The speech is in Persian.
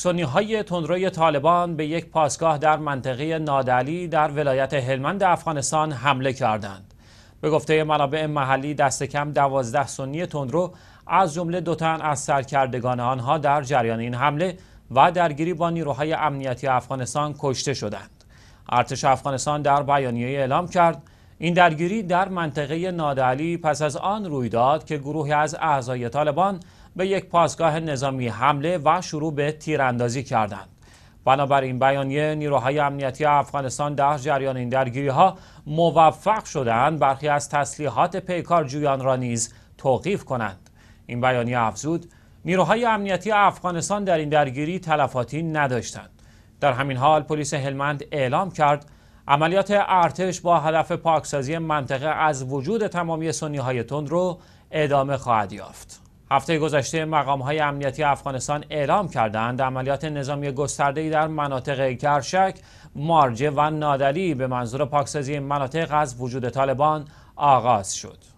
سنی های تندروی طالبان به یک پاسگاه در منطقه نادعلی در ولایت هلمند افغانستان حمله کردند. به گفته منابع محلی دست کم دوازده سنی تندرو از جمله دو تن از سرکردگان آنها در جریان این حمله و درگیری با نیروهای امنیتی افغانستان کشته شدند. ارتش افغانستان در بیانیه اعلام کرد این درگیری در منطقه نادعلی پس از آن روی داد که گروهی از اعضای طالبان به یک پاسگاه نظامی حمله و شروع به تیراندازی کردند بنابراین بیانیه نیروهای امنیتی افغانستان در جریان این درگیری ها موفق شدند برخی از تسلیحات پیکار جویان را نیز توقیف کنند این بیانیه افزود نیروهای امنیتی افغانستان در این درگیری تلفاتی نداشتند در همین حال پلیس هلمند اعلام کرد عملیات ارتش با هدف پاکسازی منطقه از وجود تمامی سنی های تند رو ادامه خواهد یافت هفته گذشته مقام های امنیتی افغانستان اعلام کردند عملیات نظامی گسترده‌ای در مناطق کرشک، مارجه و نادلی به منظور پاکسازی مناطق از وجود طالبان آغاز شد.